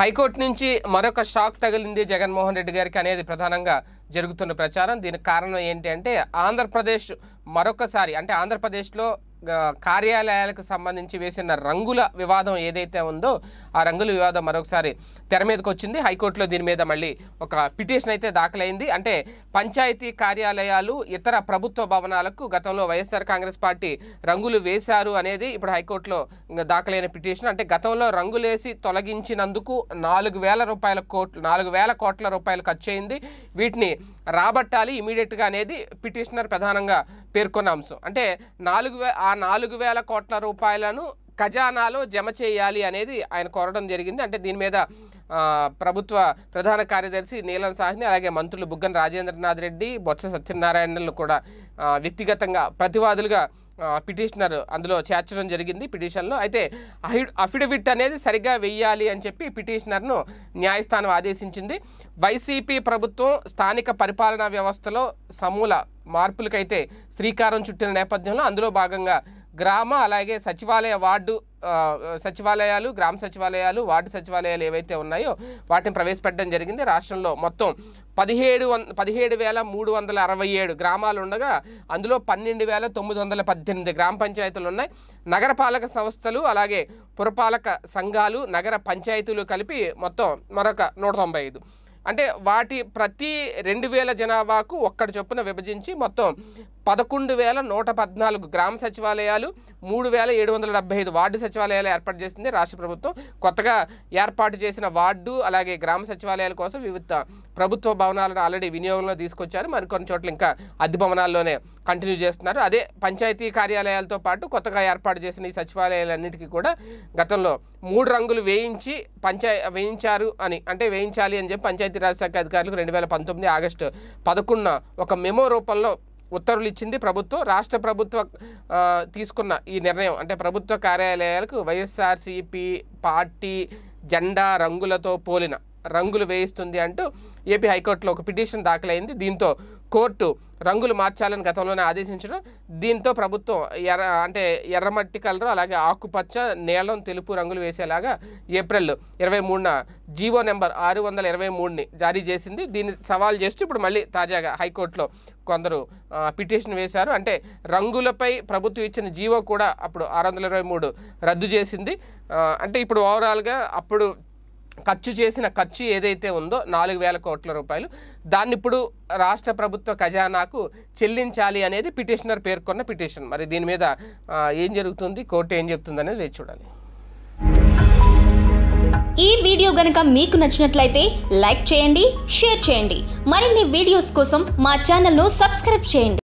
high court నుంచి మరొక shock తగిలింది జగన్మోహన్ రెడ్డి గారికి అనేది ప్రధానంగా జరుగుతున్న ప్రచారం దీనికి కారణం ఏంటి అంటే ఆంధ్రప్రదేశ్ మరొకసారి అంటే ఆంధ్రప్రదేశ్లో కార్యాలయాలకు సంబంధించి వేసిన రంగుల వివాదం ఏదైతే ఉందో ఆ రంగుల వివాదం మరొకసారి తెర మీదకి వచ్చింది హైకోర్టులో దీని మీద మళ్ళీ ఒక పిటిషన్ అయితే దాఖలైంది అంటే పంచాయతీ కార్యాలయాలు ఇతర ప్రభుత్వ భవనాలకు గతంలో వైఎస్ఆర్ కాంగ్రెస్ పార్టీ రంగులు వేశారు అనేది ఇప్పుడు హైకోర్టులో దాఖలైన పిటిషన్ అంటే గతంలో రంగులేసి తొలగించినందుకు నాలుగు వేల రూపాయల కోట్లు నాలుగు వేల కోట్ల రూపాయలు ఖర్చు అయింది వీటిని రాబట్టాలి ఇమీడియట్గా అనేది పిటిషనర్ ప్రధానంగా పేర్కొన్న అంశం అంటే నాలుగు ఆ నాలుగు వేల కోట్ల రూపాయలను ఖజానాలో జమ చేయాలి అనేది ఆయన కోరడం జరిగింది అంటే దీని మీద ప్రభుత్వ ప్రధాన కార్యదర్శి నీలం సాహ్ని అలాగే మంత్రులు బుగ్గన రాజేంద్రనాథ్ రెడ్డి బొత్స సత్యనారాయణలు కూడా వ్యక్తిగతంగా ప్రతివాదులుగా పిటిషనర్ అందులో చేర్చడం జరిగింది పిటిషన్లో అయితే అఫిడవిట్ అనేది సరిగ్గా వెయ్యాలి అని చెప్పి పిటిషనర్ను న్యాయస్థానం ఆదేశించింది వైసీపీ ప్రభుత్వం స్థానిక పరిపాలనా వ్యవస్థలో సమూల మార్పులకైతే శ్రీకారం చుట్టిన నేపథ్యంలో అందులో భాగంగా గ్రామ అలాగే సచివాలయ వార్డు సచివాలయాలు గ్రామ సచివాలయాలు వార్డు సచివాలయాలు ఏవైతే ఉన్నాయో వాటిని ప్రవేశపెట్టడం జరిగింది రాష్ట్రంలో మొత్తం పదిహేడు వం పదిహేడు వేల మూడు వందల అరవై ఏడు గ్రామాలు ఉండగా అందులో పన్నెండు వేల తొమ్మిది వందల పద్దెనిమిది గ్రామ పంచాయతీలు ఉన్నాయి నగరపాలక సంస్థలు అలాగే పురపాలక సంఘాలు నగర పంచాయతీలు కలిపి మొత్తం మరొక నూట తొంభై ఐదు అంటే వాటి ప్రతి రెండు వేల జనాభాకు ఒక్కటి చొప్పున విభజించి మొత్తం పదకొండు వేల నూట పద్నాలుగు గ్రామ సచివాలయాలు మూడు వేల ఏడు వందల డెబ్బై ఐదు వార్డు సచివాలయాలు ఏర్పాటు చేసింది రాష్ట్ర ప్రభుత్వం కొత్తగా ఏర్పాటు చేసిన వార్డు అలాగే గ్రామ సచివాలయాల కోసం వివిధ ప్రభుత్వ భవనాలను ఆల్రెడీ వినియోగంలో తీసుకొచ్చారు మరికొన్ని చోట్ల ఇంకా అద్దె భవనాల్లోనే కంటిన్యూ చేస్తున్నారు అదే పంచాయతీ కార్యాలయాలతో పాటు కొత్తగా ఏర్పాటు చేసిన ఈ సచివాలయాలన్నింటికీ కూడా గతంలో మూడు రంగులు వేయించి పంచాయ వేయించారు అని అంటే వేయించాలి అని చెప్పి పంచాయతీరాజ్ శాఖ అధికారులకు రెండు వేల పంతొమ్మిది ఆగస్టు పదకొండున ఒక మెమో రూపంలో ఉత్తర్వులు ఇచ్చింది ప్రభుత్వం రాష్ట్ర ప్రభుత్వ తీసుకున్న ఈ నిర్ణయం అంటే ప్రభుత్వ కార్యాలయాలకు వైఎస్ఆర్సీపీ పార్టీ జెండా రంగులతో పోలిన రంగులు వేయిస్తుంది అంటూ ఏపీ హైకోర్టులో ఒక పిటిషన్ దాఖలైంది దీంతో కోర్టు రంగులు మార్చాలని గతంలోనే ఆదేశించడం దీంతో ప్రభుత్వం ఎర్ర అంటే ఎర్రమట్టి కలరు అలాగే ఆకుపచ్చ నీలం తెలుపు రంగులు వేసేలాగా ఏప్రిల్ ఇరవై మూడున జీవో నెంబర్ ఆరు వందల ఇరవై మూడుని జారీ చేసింది దీన్ని సవాల్ చేస్తూ ఇప్పుడు మళ్ళీ తాజాగా హైకోర్టులో కొందరు పిటిషన్ వేశారు అంటే రంగులపై ప్రభుత్వం ఇచ్చిన జీవో కూడా అప్పుడు ఆరు వందల ఇరవై మూడు రద్దు చేసింది అంటే ఇప్పుడు ఓవరాల్గా అప్పుడు ఖర్చు చేసిన ఖర్చు ఏదైతే ఉందో నాలుగు వేల కోట్ల రూపాయలు దాన్ని ఇప్పుడు రాష్ట్ర ప్రభుత్వ ఖజానాకు చెల్లించాలి అనేది పిటిషనర్ పేర్కొన్న పిటిషన్ మరి దీని మీద ఏం జరుగుతుంది కోర్టు ఏం చెప్తుంది అనేది వేచి చూడాలి ఈ వీడియో గనక మీకు నచ్చినట్లయితే లైక్ చేయండి షేర్ చేయండి మరిన్ని వీడియోస్ కోసం మా ఛానల్ను సబ్స్క్రైబ్ చేయండి